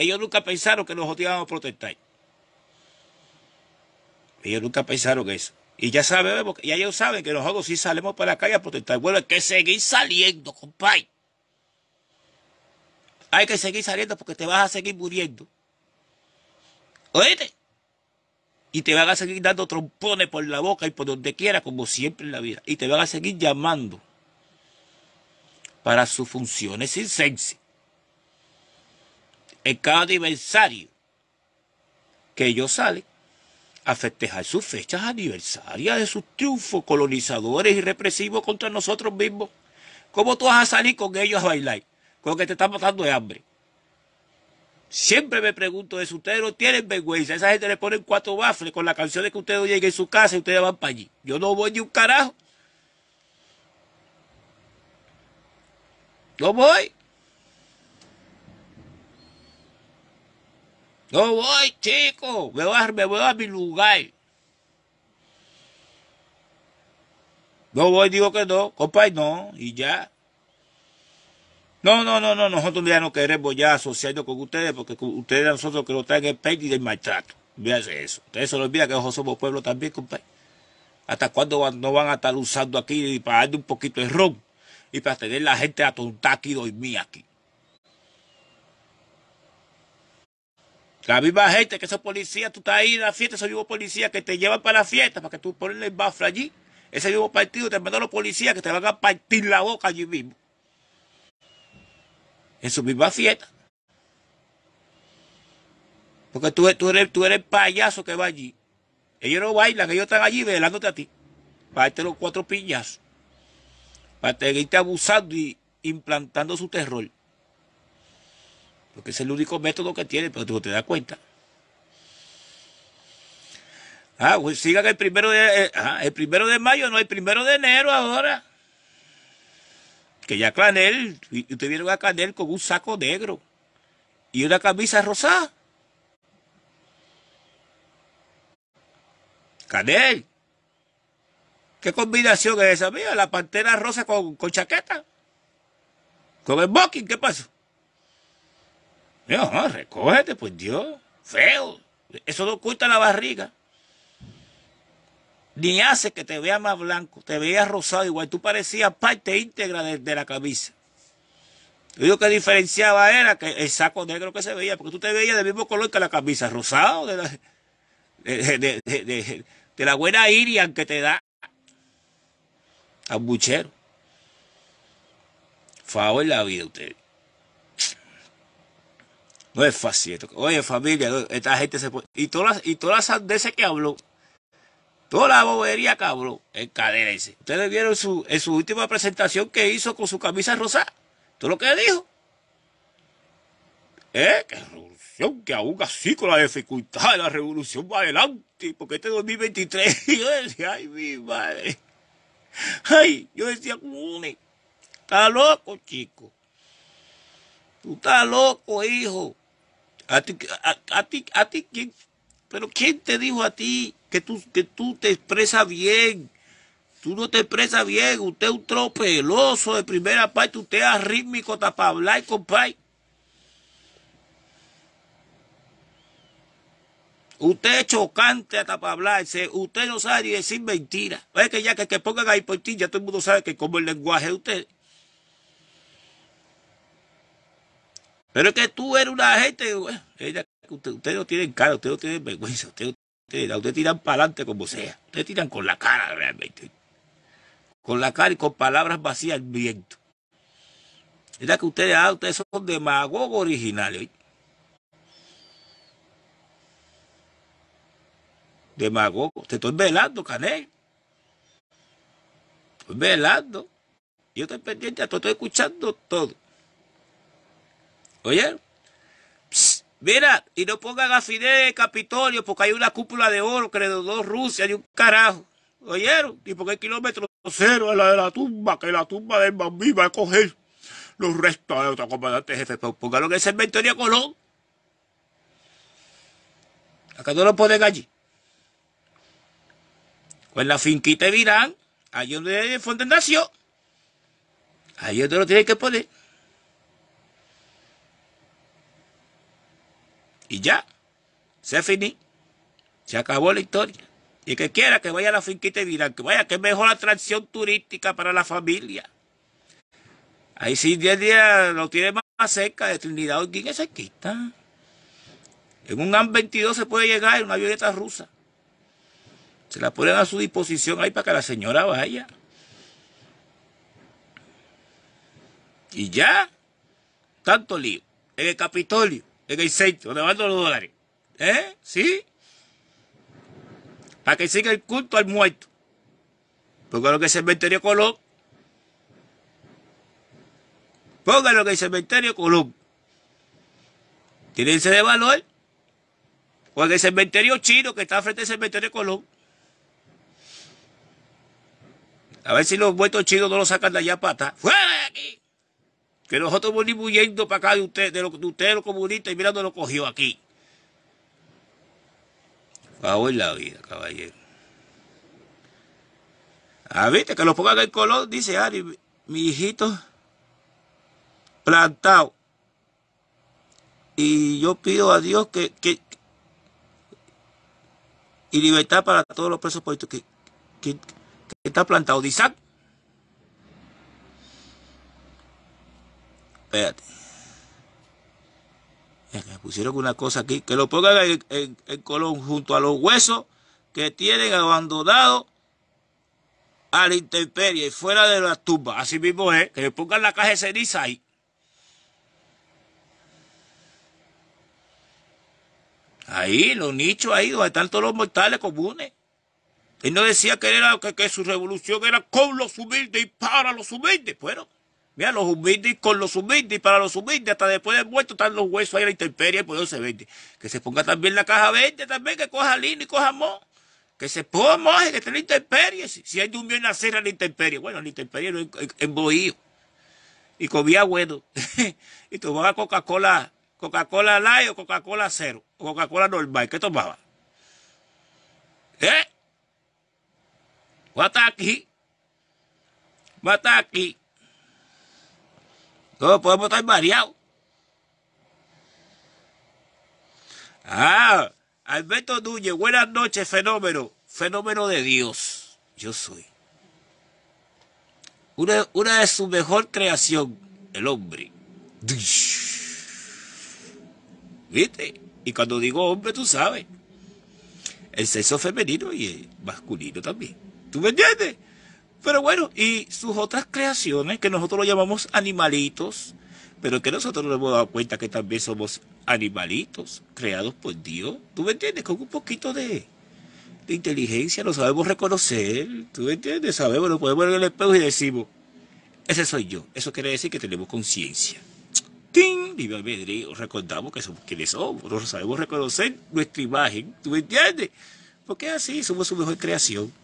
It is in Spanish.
Ellos nunca pensaron que nosotros íbamos a protestar. Ellos nunca pensaron que eso. Y ya sabemos, ya ellos saben que nosotros sí salimos para la calle a protestar. Bueno, hay que seguir saliendo, compadre. Hay que seguir saliendo porque te vas a seguir muriendo. ¿Oíste? Y te van a seguir dando trompones por la boca y por donde quiera, como siempre en la vida. Y te van a seguir llamando para sus funciones sin en cada aniversario que ellos salen a festejar sus fechas aniversarias de sus triunfos colonizadores y represivos contra nosotros mismos. ¿Cómo tú vas a salir con ellos a bailar? Con que te están matando de hambre. Siempre me pregunto de ustedes no tienen vergüenza. Esa gente le ponen cuatro bafles con las canciones que ustedes lleguen en su casa y ustedes van para allí. Yo no voy ni un carajo. No voy. No voy, chico. Me voy, a, mi lugar. No voy, digo que no. compadre, no. Y ya. No, no, no, no. Nosotros ya no queremos ya asociarnos con ustedes porque ustedes a nosotros que lo traen el pecho y del maltrato. eso. Ustedes se lo olvidan que nosotros somos pueblo también, compadre. ¿Hasta cuándo no van a estar usando aquí para darle un poquito de ron? Y para tener la gente atontada aquí y dormir aquí. La misma gente que esos policías, tú estás ahí en la fiesta, esos mismos policías que te llevan para la fiesta para que tú pones el bafle allí. Ese mismo partido te mandan los policías que te van a partir la boca allí mismo. En su misma fiesta. Porque tú, eres, tú eres el payaso que va allí. Ellos no bailan, ellos están allí velándote a ti. Para darte los cuatro piñazos. Para seguirte abusando y implantando su terror porque es el único método que tiene, pero tú te das cuenta. Ah, pues sigan el primero de, eh, ah, el primero de mayo, no, el primero de enero ahora. Que ya Canel, ustedes vieron a Canel con un saco negro y una camisa rosada. Canel, ¿qué combinación es esa? Mira, la pantera rosa con, con chaqueta. Con el mocking, ¿qué pasó? No, recógete, pues Dios. Feo. Eso no oculta la barriga. Ni hace que te vea más blanco, te veía rosado igual. Tú parecías parte íntegra de, la camisa. Lo único que diferenciaba era que el saco negro que se veía, porque tú te veías del mismo color que la camisa, rosado, de la, de, la buena irian que te da al buchero. Favor la vida usted no es fácil Oye, familia, esta gente se puede... Y todas las, y todas las sandeces que habló, toda la bobería que habló, Ustedes vieron en su última presentación que hizo con su camisa rosada. ¿Todo lo que dijo? ¿Eh? ¡Qué revolución! Que aún así con la dificultad de la revolución va adelante. Porque este 2023, yo decía, ¡ay, mi madre! ¡Ay! Yo decía, Está loco, chico. Tú estás loco, hijo. A ti, a, ti, a ti, Pero ¿quién te dijo a ti que tú, que tú te expresas bien? Tú no te expresas bien, usted es un tropeloso de primera parte, usted es arrítmico, para hablar, compadre. Usted es chocante hasta para hablar. Usted no sabe ni decir mentiras. Es que ya que, que pongan ahí por ti, ya todo el mundo sabe que como el lenguaje de usted. Pero es que tú eres una gente, güey. ustedes no tienen cara, ustedes no tienen vergüenza, ustedes, tiran para adelante como sea, ustedes tiran con la cara realmente, con la cara y con palabras vacías al viento. Es que ustedes, ah, ustedes son demagogos originales. demagogos, te estoy velando, Canel. Estoy velando. Yo estoy pendiente, estoy escuchando todo. Oye, mira, y no pongan a Fidel Capitolio porque hay una cúpula de oro que le Rusia y un carajo. ¿Oyeron? Y porque el kilómetro cero es la de la tumba, que la tumba de mamí va a coger los restos de otro comandante jefe. Pónganlo en el cementerio Colón. Acá no lo ponen allí. Pues la finquita de Virán, allí donde el nació, ahí donde lo tienen que poner. Y ya, se finí, se acabó la historia. Y que quiera que vaya a la finquita y dirán que vaya, que es mejor atracción turística para la familia. Ahí sí, día a día lo tiene más cerca de Trinidad ¿quién es quita En un am 22 se puede llegar en una violeta rusa. Se la ponen a su disposición ahí para que la señora vaya. Y ya, tanto lío. En el Capitolio, de el donde van los dólares. ¿Eh? ¿Sí? Para que siga el culto al muerto. Porque lo que es cementerio Colón. Póngalo lo que el cementerio Colón. Tírense de valor. O en el cementerio chino que está frente al cementerio Colón. A ver si los muertos chinos no lo sacan de allá para atrás. ¡Fuera de aquí! que nosotros venimos huyendo para acá de ustedes, de, de ustedes los comunistas, y mirando lo cogió aquí. Cago en la vida, caballero. Ah, viste, que lo pongan el color, dice Ari, mi hijito, plantado. Y yo pido a Dios que, y libertad para todos los presos políticos que, que, plantados. está Espérate. Eh, me pusieron una cosa aquí. Que lo pongan en, Colón junto a los huesos que tienen abandonado a la intemperie y fuera de las tumba. Así mismo es. Que le pongan la caja de ceniza ahí. Ahí, los nichos ahí, donde están todos los mortales comunes. Él no decía que, que, su revolución era con los humildes y para los humildes. Bueno. Mira, los humildes con los humildes, para los humildes, hasta después de muerto están los huesos ahí en la intemperie, pues eso se vende. Que se ponga también la caja verde, también, que coja lino y coja mo. Que se ponga moje, que esté en la intemperie. Si, hay un en la en la intemperie, bueno, en la intemperie en, Y comía bueno. y tomaba Coca-Cola, Coca-Cola Light o Coca-Cola Cero, o Coca-Cola normal. ¿Qué tomaba? ¿Eh? Va a estar aquí. Va a aquí. Todos podemos estar mareados. Ah, Alberto Núñez, buenas noches, fenómeno. Fenómeno de Dios. Yo soy. Una, una de su mejor creación, el hombre. ¿Viste? Y cuando digo hombre, tú sabes. El sexo femenino y el masculino también. ¿Tú me entiendes? Pero bueno, y sus otras creaciones, que nosotros lo llamamos animalitos, pero que nosotros nos hemos dado cuenta que también somos animalitos creados por Dios. ¿Tú me entiendes? Con un poquito de, inteligencia lo sabemos reconocer. ¿Tú me entiendes? Sabemos, lo podemos ver en el espejo y decimos, ese soy yo. Eso quiere decir que tenemos conciencia. ¡Ting! Viva albedrío. Recordamos que somos quienes somos. Nosotros sabemos reconocer nuestra imagen. ¿Tú me entiendes? Porque así somos su mejor creación.